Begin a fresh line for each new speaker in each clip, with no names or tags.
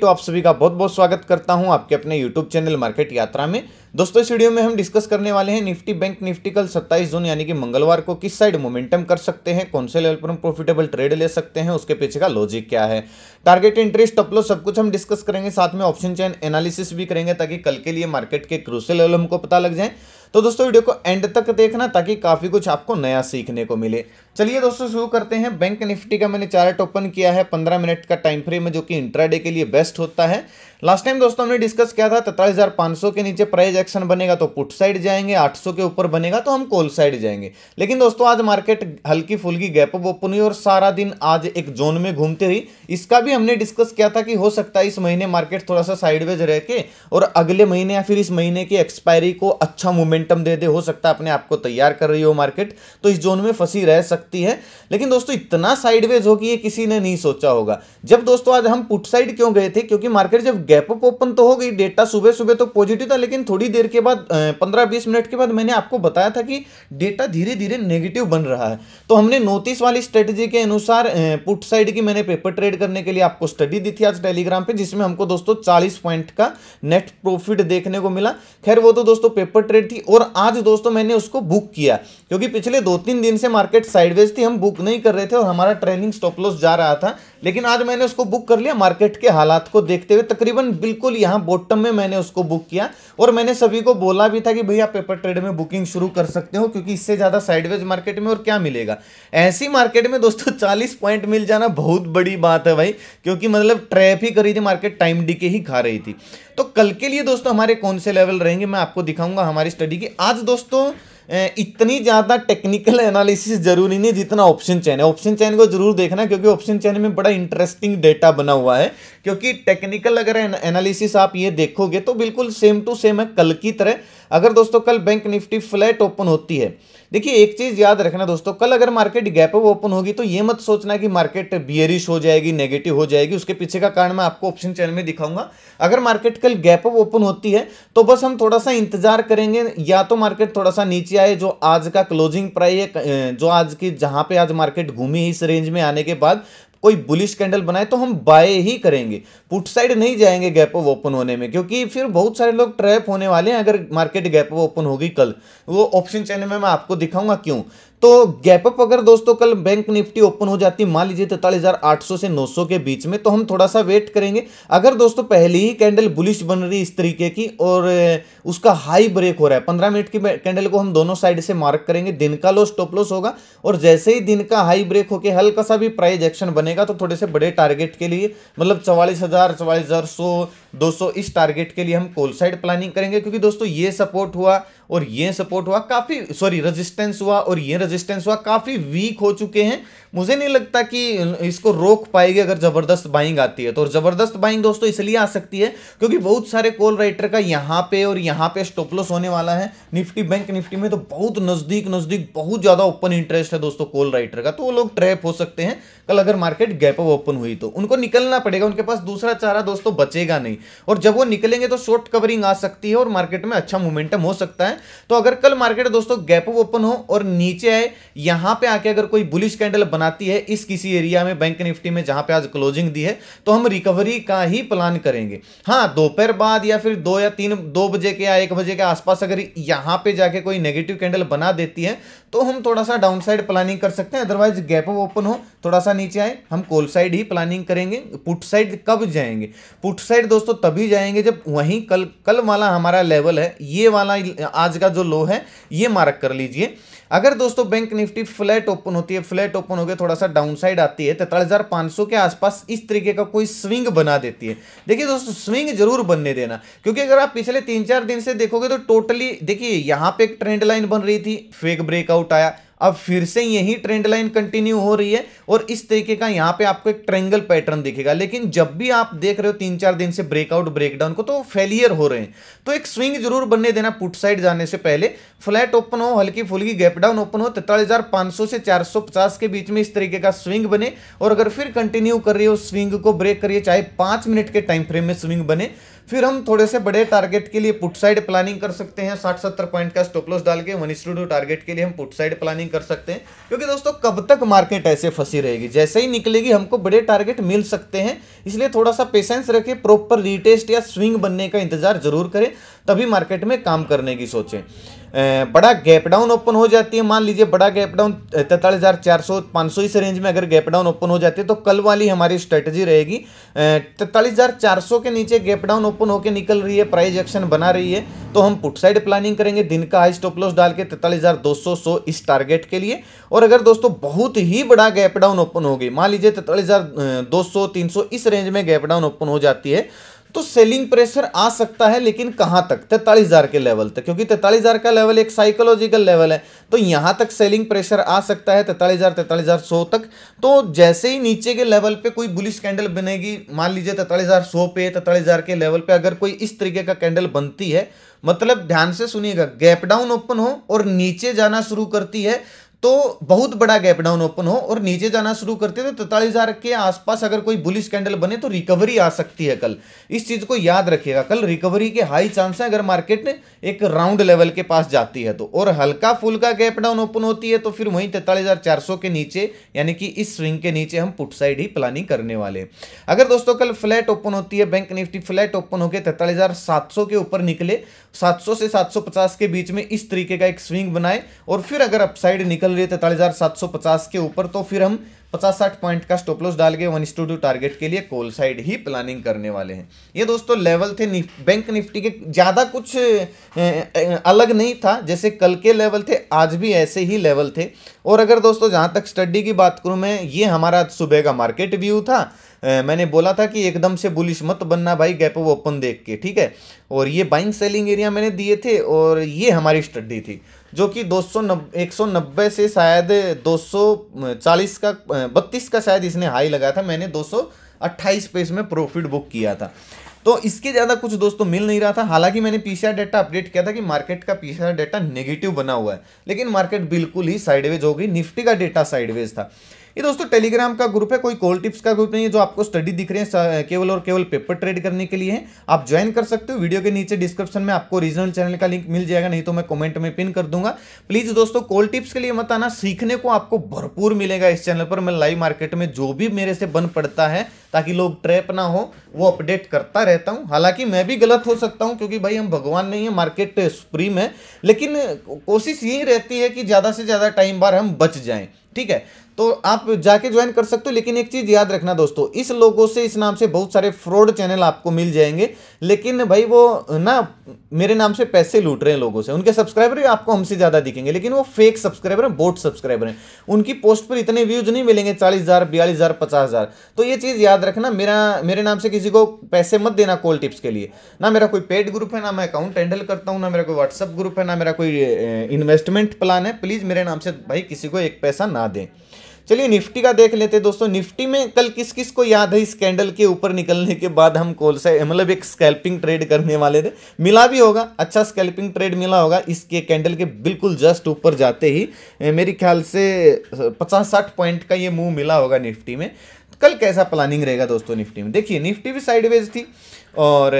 तो आप सभी का बहुत बहुत स्वागत करता हूं आपके अपने YouTube चैनल मार्केट यात्रा में दोस्तों इस वीडियो में हम डिस्कस करने वाले हैं निफ्टी बैंक निफ्टी कल 27 जून यानी कि मंगलवार को किस साइड मोमेंटम कर सकते हैं कौन से लेवल पर हम प्रॉफिटेबल ट्रेड ले सकते हैं उसके पीछे का लॉजिक क्या है टारगेट इंटरेस्ट अपलो सब कुछ हम डिस्कस करेंगे साथ में ऑप्शन चैन एनालिसिस भी करेंगे ताकि कल के लिए मार्केट के क्रूसल लेवल हमको पता लग जाए तो दोस्तों वीडियो को एंड तक देखना ताकि काफ़ी कुछ आपको नया सीखने को मिले चलिए दोस्तों शुरू करते हैं बैंक निफ्टी का मैंने चार्ट ओपन किया है पंद्रह मिनट का टाइम फ्रेम है जो कि इंट्राडे के लिए बेस्ट होता है लास्ट टाइम दोस्तों हमने डिस्कस किया था तैतालीस के नीचे प्राइज एक्शन बनेगा तो पुट साइड जाएंगे 800 के ऊपर बनेगा तो हम कॉल साइड जाएंगे लेकिन दोस्तों आज मार्केट हल्की फुल्की गैप अप ओपन हुई और सारा दिन आज एक जोन में घूमते रही इसका भी हमने डिस्कस किया था कि हो सकता है इस महीने मार्केट थोड़ा सा साइडवेज रह के और अगले महीने या फिर इस महीने की एक्सपायरी को अच्छा मोमेंटम दे दे हो सकता है अपने आप को तैयार कर रही हो मार्केट तो इस जोन में फंसी रह सकती सकती है लेकिन दोस्तों इतना साइडवेज हो कि ये किसी ने नहीं सोचा होगा जब दोस्तों आज हम पुट साइड क्यों गए थे क्योंकि मार्केट जब गैप अप ओपन तो हो गई डेटा सुबह सुबह तो पॉजिटिव था लेकिन थोड़ी देर के बाद पंद्रह बीस मिनट के बाद मैंने आपको बताया था कि डेटा धीरे धीरे नेगेटिव बन रहा है तो हमने नोटिस वाली स्ट्रेटेजी के अनुसार पुट साइड की मैंने पेपर ट्रेड करने के लिए आपको स्टडी दी थी आज टेलीग्राम पर जिसमें हमको दोस्तों चालीस पॉइंट का नेट प्रॉफिट देखने को मिला खैर वो तो दोस्तों पेपर ट्रेड थी और आज दोस्तों मैंने उसको बुक किया क्योंकि पिछले दो तीन दिन से मार्केट साइड एडवेज थी हम बुक नहीं कर रहे थे और हमारा ट्रेनिंग स्टॉप लॉस जा रहा था लेकिन आज मैंने उसको बुक कर लिया मार्केट के हालात को देखते हुए तकरीबन बिल्कुल यहाँ बॉटम में मैंने उसको बुक किया और मैंने सभी को बोला भी था कि भैया पेपर ट्रेड में बुकिंग शुरू कर सकते हो क्योंकि इससे ज़्यादा साइडवेज मार्केट में और क्या मिलेगा ऐसी मार्केट में दोस्तों चालीस पॉइंट मिल जाना बहुत बड़ी बात है भाई क्योंकि मतलब ट्रैप ही करी थी मार्केट टाइम डी के ही खा रही थी तो कल के लिए दोस्तों हमारे कौन से लेवल रहेंगे मैं आपको दिखाऊंगा हमारी स्टडी की आज दोस्तों इतनी ज़्यादा टेक्निकल एनालिसिस जरूरी नहीं जितना ऑप्शन चैन है ऑप्शन चैन को जरूर देखना क्योंकि ऑप्शन चैन में बड़ा इंटरेस्टिंग डेटा बना हुआ है क्योंकि टेक्निकल अगर एनालिसिस आप ये देखोगे तो बिल्कुल सेम टू सेम है कल की तरह अगर दोस्तों कल बैंक निफ्टी फ्लैट ओपन होती है देखिए एक चीज़ याद रखना दोस्तों कल अगर मार्केट गैप अप ओपन होगी तो ये मत सोचना कि मार्केट बियरिश हो जाएगी नेगेटिव हो जाएगी उसके पीछे का कारण मैं आपको ऑप्शन चैन में दिखाऊंगा अगर मार्केट कल गैप अप ओपन होती है तो बस हम थोड़ा सा इंतजार करेंगे या तो मार्केट थोड़ा सा नीचे आईसीआई जो आज का क्लोजिंग प्राइस है जो आज की जहां पे आज मार्केट घूमी इस रेंज में आने के बाद कोई बुलिश कैंडल बनाए तो हम बाय ही करेंगे पुट साइड नहीं जाएंगे गैप ऑफ ओपन होने में क्योंकि फिर बहुत सारे लोग ट्रैप होने वाले हैं अगर मार्केट गैप ऑफ ओपन होगी कल वो ऑप्शन चैनल में मैं आपको दिखाऊंगा क्यों तो गैप अप अगर दोस्तों कल बैंक निफ्टी ओपन हो जाती मान लीजिए तैतालीस हजार आठ सौ से नौ सौ के बीच में तो हम थोड़ा सा वेट करेंगे अगर दोस्तों पहली ही कैंडल बुलिश बन रही इस तरीके की और उसका हाई ब्रेक हो रहा है पंद्रह मिनट की कैंडल को हम दोनों साइड से मार्क करेंगे दिन का लॉस स्टॉप लॉस होगा और जैसे ही दिन का हाई ब्रेक होकर हल्का सा भी प्राइज एक्शन बनेगा तो थोड़े से बड़े टारगेट के लिए मतलब चवालीस हजार चवालीस हजार सौ दोस्तों इस टारगेट के लिए हम कोल साइड प्लानिंग करेंगे क्योंकि दोस्तों ये सपोर्ट हुआ और ये सपोर्ट हुआ काफ़ी सॉरी रेजिस्टेंस हुआ और ये रेजिस्टेंस हुआ काफ़ी वीक हो चुके हैं मुझे नहीं लगता कि इसको रोक पाएगी अगर ज़बरदस्त बाइंग आती है तो ज़बरदस्त बाइंग दोस्तों इसलिए आ सकती है क्योंकि बहुत सारे कॉल राइटर का यहाँ पे और यहाँ पे स्टोपलोस होने वाला है निफ्टी बैंक निफ्टी में तो बहुत नज़दीक नज़दीक बहुत ज़्यादा ओपन इंटरेस्ट है दोस्तों कॉल राइटर का तो वो लोग ट्रैप हो सकते हैं कल अगर मार्केट गैप ओपन हुई तो उनको निकलना पड़ेगा उनके पास दूसरा चारा दोस्तों बचेगा नहीं और जब वो निकलेंगे तो शॉर्ट कवरिंग आ सकती है और मार्केट में अच्छा मोमेंटम हो सकता है तो अगर कल मार्केट दोस्तों गैप ओपन हो और नीचे आए यहां पे आके अगर कोई बुलिश कैंडल बनाती है इस किसी एरिया में बैंक निफ्टी में जहां पे आज क्लोजिंग दी है तो हम रिकवरी का ही प्लान करेंगे हाँ दोपहर बाद या फिर दो या तीन दो बजे के या एक बजे के आसपास अगर यहां पे जाके कोई नेगेटिव कैंडल बना देती है तो हम थोड़ा सा डाउन साइड प्लानिंग कर सकते हैं अदरवाइज गैप ओपन हो थोड़ा सा नीचे आए हम कोल साइड ही प्लानिंग करेंगे पुट साइड कब जाएंगे पुट साइड दोस्तों तभी जाएंगे जब वहीं कल कल वाला हमारा लेवल है ये वाला आज का जो लो है ये मार्क कर लीजिए अगर दोस्तों बैंक निफ्टी फ्लैट ओपन होती है फ्लैट ओपन हो गया थोड़ा सा डाउन साइड आती है तैतालीस के आसपास इस तरीके का कोई स्विंग बना देती है देखिए दोस्तों स्विंग जरूर बनने देना क्योंकि अगर आप पिछले तीन चार दिन से देखोगे तो टोटली देखिए यहाँ पे एक ट्रेंड लाइन बन रही थी फेक ब्रेकआउट उठाया अब फिर से यही ट्रेंड लाइन कंटिन्यू हो रही है और इस तरीके का यहाँ पे आपको एक ट्रेंगल पैटर्न दिखेगा लेकिन जब भी आप देख रहे हो तीन चार दिन से ब्रेकआउट ब्रेकडाउन को तो फेलियर हो रहे हैं तो एक स्विंग जरूर बनने देना पुट साइड जाने से पहले फ्लैट ओपन हो हल्की फुल्की गैप डाउन ओपन हो तैतालीस से चार के बीच में इस तरीके का स्विंग बने और अगर फिर कंटिन्यू कर रही हो स्विंग को ब्रेक करिए चाहे पांच मिनट के टाइम फ्रेम में स्विंग बने फिर हम थोड़े से बड़े टारगेट के लिए पुट साइड प्लानिंग कर सकते हैं साठ सत्तर पॉइंट का स्टॉप लॉस डाल के वन टू टारगेट के लिए हम पुट साइड प्लानिंग कर सकते हैं क्योंकि दोस्तों कब तक मार्केट ऐसे फंसी रहेगी जैसे ही निकलेगी हमको बड़े टारगेट मिल सकते हैं इसलिए थोड़ा सा पेशेंस रखें प्रॉपर रिटेस्ट या स्विंग बनने का इंतजार जरूर करें तभी मार्केट में काम करने की सोचें बड़ा गैप डाउन ओपन हो जाती है मान लीजिए बड़ा गैप डाउन तैतालीस हज़ार चार सौ पाँच सौ इस रेंज में अगर गैप डाउन ओपन हो जाती है तो कल वाली हमारी स्ट्रेटजी रहेगी तैतालीस हज़ार चार सौ के नीचे गैप डाउन ओपन होकर निकल रही है प्राइस एक्शन बना रही है तो हम पुट साइड प्लानिंग करेंगे दिन का हाई स्टॉप लॉस डाल के तैतालीस हज़ार दो सौ सौ इस टारगेट के लिए और अगर दोस्तों बहुत ही बड़ा गैप डाउन ओपन हो गई मान लीजिए तैतालीस हज़ार दो सौ तीन सौ इस रेंज में गैप डाउन ओपन हो जाती है तो सेलिंग प्रेशर आ सकता है लेकिन कहां तक तैतालीस हज़ार के लेवल तक क्योंकि तैतालीस हज़ार का लेवल एक साइकोलॉजिकल लेवल है तो यहां तक सेलिंग प्रेशर आ सकता है तैतालीस हज़ार तैतालीस हज़ार सौ तक तो जैसे ही नीचे के लेवल पे कोई बुलिश कैंडल बनेगी मान लीजिए तैतालीस हज़ार सौ पे तैतालीस हज़ार के लेवल पे अगर कोई इस तरीके का कैंडल बनती है मतलब ध्यान से सुनिएगा गैप डाउन ओपन हो और नीचे जाना शुरू करती है तो बहुत बड़ा गैप डाउन ओपन हो और नीचे जाना शुरू करते थे तो तैतालीस हजार के आसपास अगर कोई बुलिस कैंडल बने तो रिकवरी आ सकती है कल इस चीज को याद रखिएगा कल रिकवरी के हाई चांस है अगर मार्केट एक राउंड लेवल के पास जाती है तो और हल्का फुल्का गैप डाउन ओपन होती है तो फिर वहीं तैतालीस के नीचे यानी कि इस स्विंग के नीचे हम पुट साइड ही प्लानिंग करने वाले अगर दोस्तों कल फ्लैट ओपन होती है बैंक निफ्टी फ्लैट ओपन होकर तैतालीस के ऊपर निकले सात से सात के बीच में इस तरीके का एक स्विंग बनाए और फिर अगर अपसाइड निकल निकल रही है तैतालीस सात सौ पचास के ऊपर तो फिर हम पचास साठ पॉइंट का स्टॉप डाल के वन टू टू टारगेट के लिए कोल साइड ही प्लानिंग करने वाले हैं ये दोस्तों लेवल थे निफ, बैंक निफ्टी के ज़्यादा कुछ अलग नहीं था जैसे कल के लेवल थे आज भी ऐसे ही लेवल थे और अगर दोस्तों जहाँ तक स्टडी की बात करूँ मैं ये हमारा सुबह का मार्केट व्यू था मैंने बोला था कि एकदम से बुलिश मत बनना भाई गैप ओपन देख के ठीक है और ये बाइंग सेलिंग एरिया मैंने दिए थे और ये हमारी स्टडी थी जो कि दो सौ एक सौ नब्बे से शायद दो सौ चालीस का बत्तीस का शायद इसने हाई लगाया था मैंने दो सौ अट्ठाईस पे इसमें प्रॉफिट बुक किया था तो इसके ज़्यादा कुछ दोस्तों मिल नहीं रहा था हालांकि मैंने पीसीआर डाटा अपडेट किया था कि मार्केट का पीसीआर डाटा नेगेटिव बना हुआ है लेकिन मार्केट बिल्कुल ही साइडवेज हो गई निफ्टी का डाटा साइडवेज था ये दोस्तों टेलीग्राम का ग्रुप है कोई कॉल टिप्स का ग्रुप नहीं है जो आपको स्टडी दिख रहे हैं केवल और केवल पेपर ट्रेड करने के लिए है आप ज्वाइन कर सकते हो वीडियो के नीचे डिस्क्रिप्शन में आपको रीजनल चैनल का लिंक मिल जाएगा नहीं तो मैं कॉमेंट में पिन कर दूंगा प्लीज दोस्तों कॉल टिप्स के लिए मत आना सीखने को आपको भरपूर मिलेगा इस चैनल पर मैं लाइव मार्केट में जो भी मेरे से बन पड़ता है ताकि लोग ट्रैप ना हो वो अपडेट करता रहता हूं हालांकि मैं भी गलत हो सकता हूं क्योंकि भाई हम भगवान नहीं है मार्केट सुप्रीम है लेकिन कोशिश यही रहती है कि ज़्यादा से ज़्यादा टाइम बार हम बच जाएं ठीक है तो आप जाके ज्वाइन कर सकते हो लेकिन एक चीज़ याद रखना दोस्तों इस लोगों से इस नाम से बहुत सारे फ्रॉड चैनल आपको मिल जाएंगे लेकिन भाई वो ना मेरे नाम से पैसे लूट रहे हैं लोगों से उनके सब्सक्राइबर आपको हमसे ज़्यादा दिखेंगे लेकिन वो फेक सब्सक्राइबर हैं बोट सब्सक्राइबर हैं उनकी पोस्ट पर इतने व्यूज़ नहीं मिलेंगे चालीस हज़ार बयालीस हज़ार पचास हज़ार तो ये चीज़ याद रखना मेरा मेरे नाम से किसी को पैसे मत देना कॉल टिप्स के लिए ना मेरा कोई पेड ग्रुप है ना मैं अकाउंट हैंडल करता हूँ ना मेरा कोई व्हाट्सअप ग्रुप है ना मेरा कोई इन्वेस्टमेंट प्लान है प्लीज़ मेरे नाम से भाई किसी को एक पैसा ना बना दें चलिए निफ्टी का देख लेते दोस्तों निफ्टी में कल किस किस को याद है स्कैंडल के ऊपर निकलने के बाद हम कॉल से मतलब एक स्कैल्पिंग ट्रेड करने वाले थे मिला भी होगा अच्छा स्कैल्पिंग ट्रेड मिला होगा इसके कैंडल के बिल्कुल जस्ट ऊपर जाते ही मेरे ख्याल से 50-60 पॉइंट का ये मूव मिला होगा निफ्टी में कल कैसा प्लानिंग रहेगा दोस्तों निफ्टी में देखिए निफ्टी भी साइडवेज थी और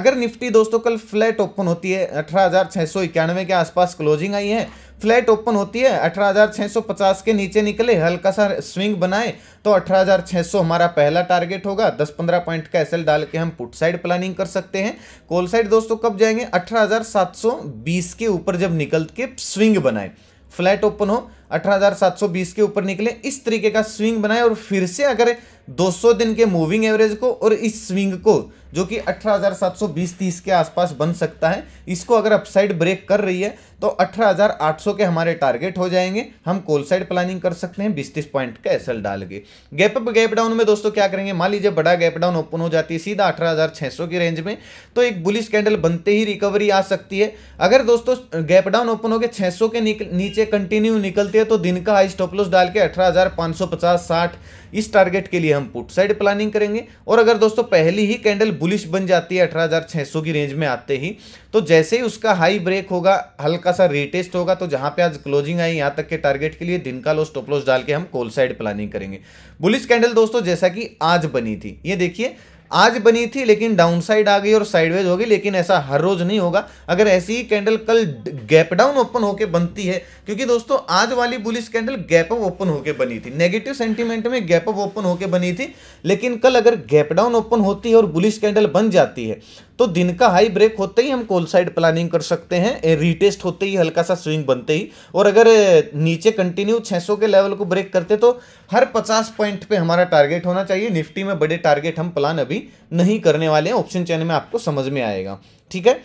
अगर निफ्टी दोस्तों कल फ्लैट ओपन होती है अठारह के आसपास क्लोजिंग आई है फ्लैट ओपन होती है 18,650 के नीचे निकले हल्का सा स्विंग बनाए तो 18,600 हमारा पहला टारगेट होगा 10-15 पॉइंट का एसएल डाल के हम पुट साइड प्लानिंग कर सकते हैं कॉल साइड दोस्तों कब जाएंगे 18,720 के ऊपर जब निकल के स्विंग बनाए फ्लैट ओपन हो 18,720 के ऊपर निकले इस तरीके का स्विंग बनाए और फिर से अगर 200 दिन के मूविंग एवरेज को और इस स्विंग को जो कि 18,720-30 के आसपास बन सकता है इसको अगर अपसाइड ब्रेक कर रही है तो 18,800 के हमारे टारगेट हो जाएंगे हम कोल साइड प्लानिंग कर सकते हैं बीस तीस पॉइंट का एसल डाल के गैप अप गैप डाउन में दोस्तों क्या करेंगे मान लीजिए बड़ा गैप डाउन ओपन हो जाती है सीधा अठारह की रेंज में तो एक बुलिस कैंडल बनते ही रिकवरी आ सकती है अगर दोस्तों गैप डाउन ओपन हो गए छः के नीचे कंटिन्यू निकलते है तो दिन का हाई स्टॉप लॉस डाल के अठारह हज़ार इस टारगेट के लिए हम पुट साइड प्लानिंग करेंगे और अगर दोस्तों पहली ही कैंडल बुलिश बन जाती है अठारह की रेंज में आते ही तो जैसे ही उसका हाई ब्रेक होगा हल्का सा रेटेस्ट होगा तो जहां पे आज क्लोजिंग आई यहां तक के टारगेट के लिए दिन का लो स्टॉप लॉस डाल के हम कोल साइड प्लानिंग करेंगे बुलिश कैंडल दोस्तों जैसा कि आज बनी थी ये देखिए आज बनी थी लेकिन डाउन साइड आ गई और साइडवेज हो गई लेकिन ऐसा हर रोज नहीं होगा अगर ऐसी ही कैंडल कल गैप डाउन ओपन होकर बनती है क्योंकि दोस्तों आज वाली bullish candle gap up open होकर बनी थी नेगेटिव सेंटीमेंट में गैप अप ओपन होकर बनी थी लेकिन कल अगर गैप डाउन ओपन होती है और बुलिस कैंडल बन जाती है तो दिन का हाई ब्रेक होते ही हम कोल साइड प्लानिंग कर सकते हैं रीटेस्ट होते ही हल्का सा स्विंग बनते ही और अगर नीचे कंटिन्यू 600 के लेवल को ब्रेक करते तो हर 50 पॉइंट पे हमारा टारगेट होना चाहिए निफ्टी में बड़े टारगेट हम प्लान अभी नहीं करने वाले हैं ऑप्शन चैन में आपको समझ में आएगा ठीक है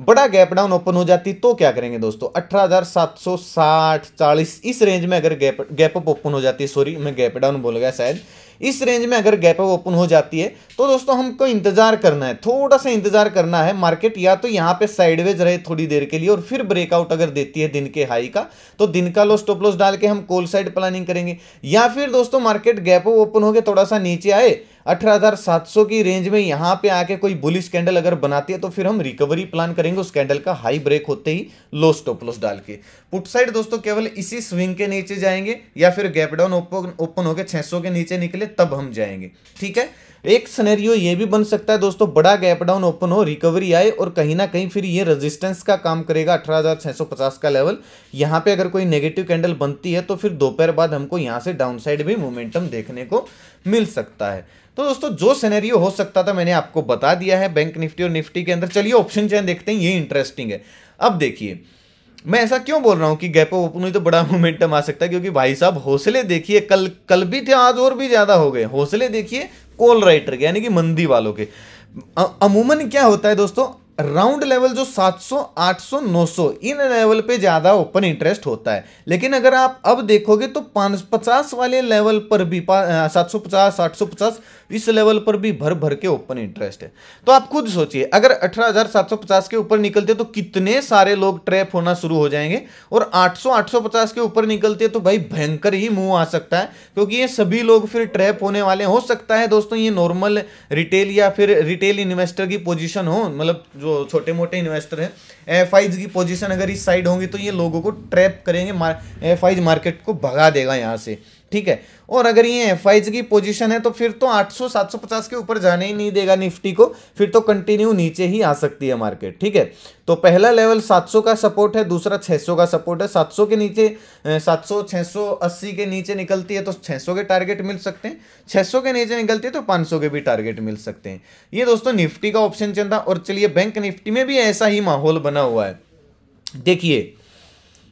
बड़ा गैप डाउन ओपन हो जाती तो क्या करेंगे दोस्तों अठारह हजार इस रेंज में अगर गैप गैप अप ओपन हो जाती सॉरी मैं गैप डाउन बोल गया शायद इस रेंज में अगर गैप ओपन हो जाती है तो दोस्तों हमको इंतजार करना है थोड़ा सा इंतजार करना है मार्केट या तो यहाँ पे साइडवेज रहे थोड़ी देर के लिए और फिर ब्रेकआउट अगर देती है दिन के हाई का तो दिन का लो स्टॉप लॉस डाल के हम कोल साइड प्लानिंग करेंगे या फिर दोस्तों मार्केट गैप ओपन हो गया थोड़ा सा नीचे आए 18,700 की रेंज में यहां पे आके कोई बुलिश कैंडल अगर बनाती है तो फिर हम रिकवरी प्लान करेंगे उस कैंडल का हाई ब्रेक होते ही लो स्टॉप लॉस डाल के पुट साइड दोस्तों केवल इसी स्विंग के नीचे जाएंगे या फिर गैप डाउन ओपन ओपन होकर 600 के नीचे निकले तब हम जाएंगे ठीक है एक सनेरियो ये भी बन सकता है दोस्तों बड़ा गैप डाउन ओपन हो रिकवरी आए और कहीं ना कहीं फिर ये रेजिस्टेंस का काम करेगा 18,650 का लेवल यहाँ पे अगर कोई नेगेटिव कैंडल बनती है तो फिर दोपहर बाद हमको यहाँ से डाउनसाइड भी मोमेंटम देखने को मिल सकता है तो दोस्तों जो सिनेरियो हो सकता था मैंने आपको बता दिया है बैंक निफ्टी और निफ्टी के अंदर चलिए ऑप्शन चैन देखते हैं ये इंटरेस्टिंग है अब देखिए मैं ऐसा क्यों बोल रहा हूँ कि गैप ऑफ ओपन हुई तो बड़ा मोमेंटम आ सकता है क्योंकि भाई साहब हौसले देखिए कल कल भी थे आज और भी ज़्यादा हो गए हौसले देखिए कोल राइटर के यानी कि मंदी वालों के अमूमन क्या होता है दोस्तों राउंड लेवल जो 700, 800, 900 इन लेवल पे ज़्यादा ओपन इंटरेस्ट होता है लेकिन अगर आप अब देखोगे तो पाँच पचास वाले लेवल पर भी सात सौ पचास आठ सौ पचास इस लेवल पर भी भर भर के ओपन इंटरेस्ट है तो आप खुद सोचिए अगर अठारह के ऊपर निकलते तो कितने सारे लोग ट्रैप होना शुरू हो जाएंगे और आठ सौ आठ सौ पचास के ऊपर निकलते तो भाई भयंकर ही मुंह आ सकता है क्योंकि ये सभी लोग फिर ट्रैप होने वाले हो सकता है दोस्तों ये नॉर्मल रिटेल या फिर रिटेल इन्वेस्टर की पोजिशन हो मतलब जो छोटे मोटे इन्वेस्टर हैं एफ की पोजीशन अगर इस साइड होंगी तो ये लोगों को ट्रैप करेंगे एफ मार्केट को भगा देगा यहाँ से ठीक है और अगर ये एफ की पोजीशन है तो फिर तो 800 750 के ऊपर जाने ही नहीं देगा निफ्टी को फिर तो कंटिन्यू नीचे ही आ सकती है मार्केट ठीक है तो पहला लेवल 700 का सपोर्ट है दूसरा 600 का सपोर्ट है 700 के नीचे 700 680 के नीचे निकलती है तो 600 के टारगेट मिल सकते हैं 600 के नीचे निकलती है तो पाँच के भी टारगेट मिल सकते हैं ये दोस्तों निफ्टी का ऑप्शन चल और चलिए बैंक निफ्टी में भी ऐसा ही माहौल बना हुआ है देखिए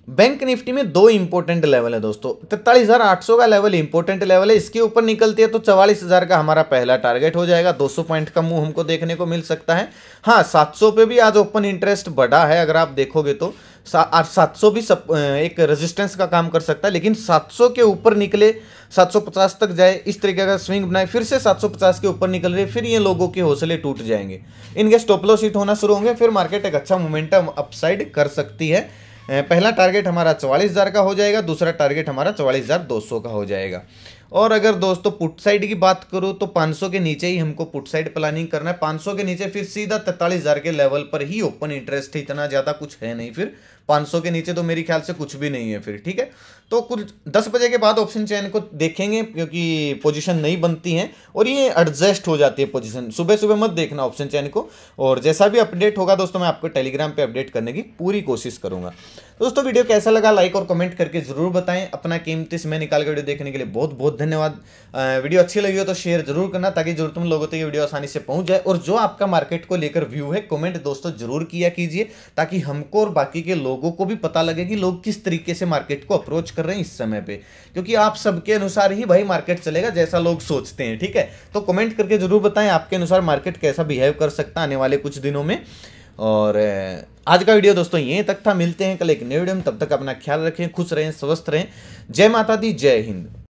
बैंक निफ्टी में दो इंपॉर्टेंट लेवल है दोस्तों तैतालीस हजार आठ सौ का लेवल इंपॉर्टेंट लेवल है इसके ऊपर निकलती है तो चवालीस हजार का हमारा पहला टारगेट हो जाएगा 200 पॉइंट का मूव हमको देखने को मिल सकता है हाँ 700 पे भी आज ओपन इंटरेस्ट बढ़ा है अगर आप देखोगे तो सात सौ भी सब एक रेजिस्टेंस का काम कर सकता है लेकिन 700 के ऊपर निकले 750 तक जाए इस तरीके का स्विंग बनाए फिर से 750 के ऊपर निकल रहे फिर ये लोगों के हौसले टूट जाएंगे इनके स्टॉपलो सीट होना शुरू होंगे फिर मार्केट एक अच्छा मोमेंटम अपसाइड कर सकती है पहला टारगेट हमारा चवालीस हज़ार का हो जाएगा दूसरा टारगेट हमारा चवालीस हज़ार दो सौ का हो जाएगा और अगर दोस्तों पुट साइड की बात करूँ तो 500 के नीचे ही हमको पुट साइड प्लानिंग करना है 500 के नीचे फिर सीधा तैतालीस हज़ार के लेवल पर ही ओपन इंटरेस्ट इतना ज़्यादा कुछ है नहीं फिर 500 के नीचे तो मेरी ख्याल से कुछ भी नहीं है फिर ठीक है तो कुछ दस बजे के बाद ऑप्शन चैन को देखेंगे क्योंकि पोजीशन नहीं बनती हैं और ये एडजस्ट हो जाती है पोजीशन सुबह सुबह मत देखना ऑप्शन चैन को और जैसा भी अपडेट होगा दोस्तों मैं आपको टेलीग्राम पे अपडेट करने की पूरी कोशिश करूंगा दोस्तों वीडियो कैसा लगा लाइक और कमेंट करके जरूर बताएं अपना कीमती समय निकाल के वीडियो देखने के लिए बहुत बहुत धन्यवाद वीडियो अच्छी लगी हो तो शेयर जरूर करना ताकि जरूर तुम लोगों तक ये वीडियो आसानी से पहुंच जाए और जो आपका मार्केट को लेकर व्यू है कमेंट दोस्तों जरूर किया कीजिए ताकि हमको और बाकी के लोग लोगों को भी पता लगे कि लोग किस तरीके से मार्केट को अप्रोच कर रहे हैं इस समय पे क्योंकि आप सबके अनुसार ही भाई मार्केट चलेगा जैसा लोग सोचते हैं ठीक है तो कमेंट करके जरूर बताएं आपके अनुसार मार्केट कैसा बिहेव कर सकता आने वाले कुछ दिनों में और आज का वीडियो दोस्तों यहीं तक था मिलते हैं कल एक न्यू वीडियो में तब तक अपना ख्याल रखें खुश रहें स्वस्थ रहें जय माता दी जय हिंद